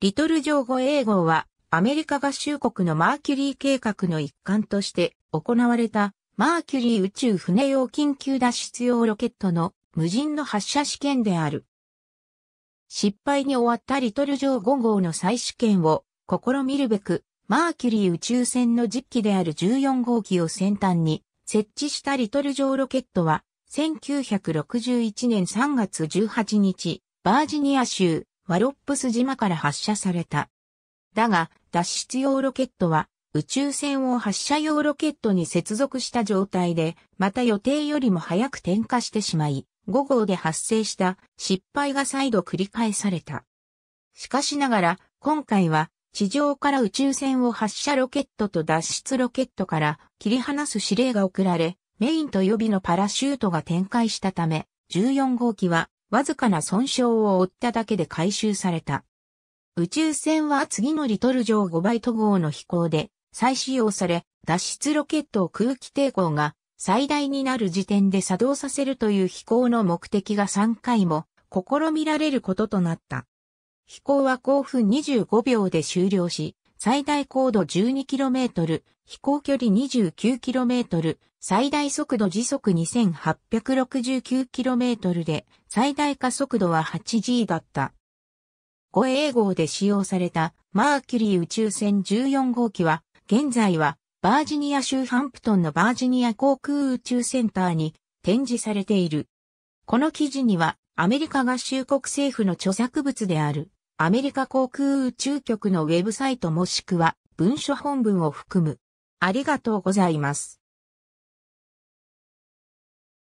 リトルジョー後英号は、アメリカ合衆国のマーキュリー計画の一環として行われた、マーキュリー宇宙船用緊急脱出用ロケットの無人の発射試験である。失敗に終わったリトルジョー・5号の再試験を試みるべく、マーキュリー宇宙船の実機である14号機を先端に設置したリトルジョーロケットは、1961年3月18日、バージニア州ワロップス島から発射された。だが、脱出用ロケットは宇宙船を発射用ロケットに接続した状態で、また予定よりも早く点火してしまい、5号で発生した失敗が再度繰り返された。しかしながら、今回は地上から宇宙船を発射ロケットと脱出ロケットから切り離す指令が送られ、メインと予備のパラシュートが展開したため、14号機はわずかな損傷を負っただけで回収された。宇宙船は次のリトル上5バイト号の飛行で再使用され、脱出ロケットを空気抵抗が最大になる時点で作動させるという飛行の目的が3回も試みられることとなった。飛行は5分25秒で終了し、最大高度 12km、飛行距離 29km、最大速度時速 2869km で、最大加速度は 8G だった。護衛号で使用されたマーキュリー宇宙船14号機は、現在はバージニア州ハンプトンのバージニア航空宇宙センターに展示されている。この記事にはアメリカ合衆国政府の著作物であるアメリカ航空宇宙局のウェブサイトもしくは文書本文を含む。ありがとうございます。